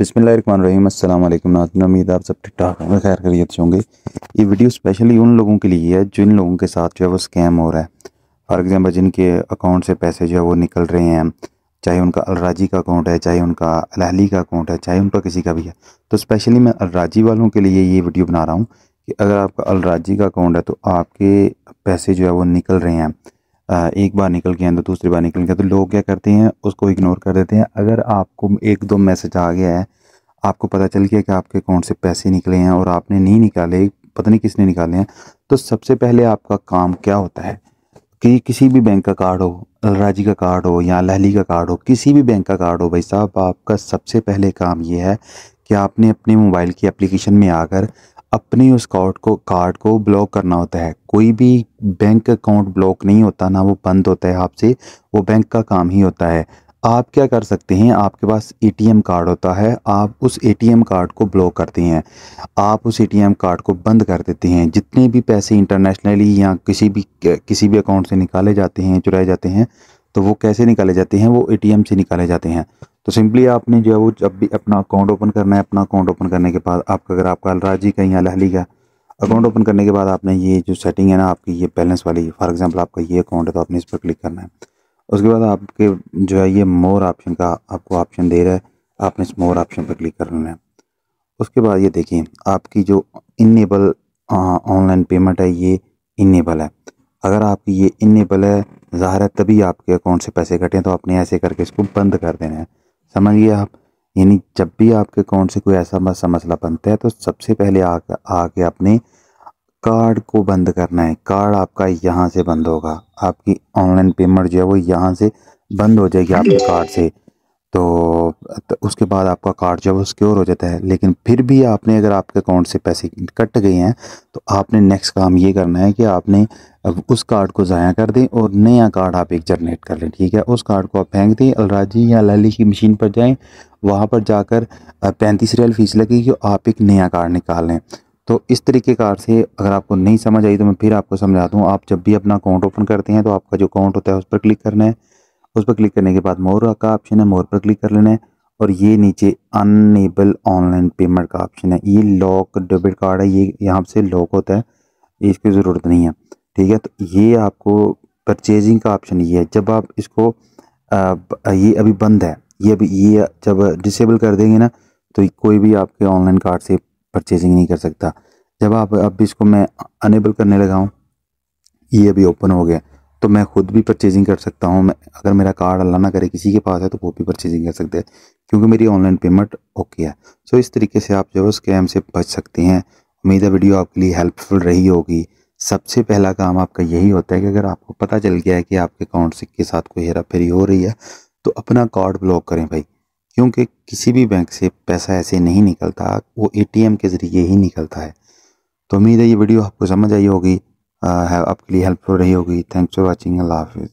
बसमिलकुम अल्लाम नाजन उम्मीद आप सब ठीक ठाक होंगे खैर खरीत होंगे ये वीडियो स्पेशली उन लोगों के लिए है जिन लोगों के साथ जो है वो स्कैम हो रहा है फॉर एग्ज़ाम्पल जिनके अकाउंट से पैसे जो है वो निकल रहे हैं चाहे उनका अलराजी का अकाउंट है चाहे उनका अलहली का अकाउंट है चाहे उनका किसी का भी है तो स्पेशली मैं अलराजी वालों के लिए ये वीडियो बना रहा हूँ कि अगर आपका अलराजी का अकाउंट है तो आपके पैसे जो है वो निकल रहे हैं एक बार निकल के अंदर तो दूसरी बार निकल के तो लोग क्या करते हैं उसको इग्नोर कर देते हैं अगर आपको एक दो मैसेज आ गया है आपको पता चल गया कि आपके अकाउंट से पैसे निकले हैं और आपने नहीं निकाले पता नहीं किसने निकाले हैं तो सबसे पहले आपका काम क्या होता है कि किसी भी बैंक का कार्ड हो अलराजी का कार्ड हो या लहली का कार्ड हो किसी भी बैंक का कार्ड हो भाई साहब आपका सबसे पहले काम ये है कि आपने अपने मोबाइल की एप्लीकेशन में आकर अपने उस कार्ड को कार्ड को ब्लॉक करना होता है कोई भी बैंक अकाउंट ब्लॉक नहीं होता ना वो बंद होता है आपसे वो बैंक का काम ही होता है आप क्या कर सकते हैं आपके पास एटीएम कार्ड होता है आप उस एटीएम कार्ड को ब्लॉक करते हैं आप उस एटीएम कार्ड को बंद कर देते हैं जितने भी पैसे इंटरनेशनली या किसी भी किसी भी अकाउंट से निकाले जाते हैं चुराए जाते हैं तो वो कैसे निकाले जाते हैं वो ए से निकाले जाते हैं तो सिंपली आपने जो है वो जब भी अपना अकाउंट ओपन करना है अपना अकाउंट ओपन करने के बाद आपका अगर आपका अलराजी का या लहली का अकाउंट ओपन करने के बाद आपने ये जो सेटिंग है ना आपकी ये बैलेंस वाली फॉर एग्जाम्पल आपका ये अकाउंट है तो आपने इस पर क्लिक करना है उसके बाद आपके जो है ये मोर ऑप्शन का आपको ऑप्शन दे रहा है आपने इस मोर ऑप्शन पर क्लिक करना है उसके बाद ये देखिए आपकी जो इनेबल ऑनलाइन पेमेंट है ये इनेबल है अगर आपकी ये इनेबल है ज़ाहिर है तभी आपके अकाउंट से पैसे कटें तो आपने ऐसे करके इसको बंद कर देना है समझिए आप यानी जब भी आपके अकाउंट से कोई ऐसा मसला बनता है तो सबसे पहले आके आके अपने कार्ड को बंद करना है कार्ड आपका यहाँ से बंद होगा आपकी ऑनलाइन पेमेंट जो है वो यहाँ से बंद हो जाएगी आपके कार्ड से तो, तो, उसके बाद आपका कार्ड जब सिक्योर हो जाता है लेकिन फिर भी आपने अगर आपके अकाउंट से पैसे कट गए हैं तो आपने नेक्स्ट काम ये करना है कि आपने उस कार्ड को ज़ाया कर दें और नया कार्ड आप एक जनरेट कर लें ठीक है उस कार्ड को आप फेंक दें अलराजी या लाली की मशीन पर जाएं वहाँ पर जाकर पैंतीस रियल फीस लगेगी आप एक नया कार्ड निकाल लें तो इस तरीके कार से अगर आपको नहीं समझ आई तो मैं फिर आपको समझा दूँ आप जब भी अपना अकाउंट ओपन करते हैं तो आपका जो अकाउंट होता है उस पर क्लिक करना है उस पर क्लिक करने के बाद मोर का ऑप्शन है मोर पर क्लिक कर लेना है और ये नीचे अनएबल ऑनलाइन पेमेंट का ऑप्शन है ये लॉक डेबिट कार्ड है ये यहाँ से लॉक होता है इसकी ज़रूरत नहीं है ठीक है तो ये आपको परचेजिंग का ऑप्शन ये है जब आप इसको आ, ये अभी बंद है ये अभी ये जब डिसेबल कर देंगे ना तो कोई भी आपके ऑनलाइन कार्ड से परचेजिंग नहीं कर सकता जब आप अब इसको मैं अनेबल करने लगाऊँ ये अभी ओपन हो गया तो मैं खुद भी परचेजिंग कर सकता हूँ मैं अगर मेरा कार्ड अल्लाह ना करे किसी के पास है तो वो भी परचेजिंग कर सकते हैं क्योंकि मेरी ऑनलाइन पेमेंट ओके है सो इस तरीके से आप जो है स्कैम से बच सकते हैं उम्मीद है वीडियो आपके लिए हेल्पफुल रही होगी सबसे पहला काम आपका यही होता है कि अगर आपको पता चल गया है कि आपके अकाउंट के साथ कोई हेरा फेरी हो रही है तो अपना कार्ड ब्लॉक करें भाई क्योंकि किसी भी बैंक से पैसा ऐसे नहीं निकलता वो एटीएम के ज़रिए ही निकलता है तो उम्मीद है ये वीडियो आपको समझ आई होगी आपके लिए हेल्पफुल रही होगी थैंक्स फॉर वॉचिंग अल्लाह हाफिज़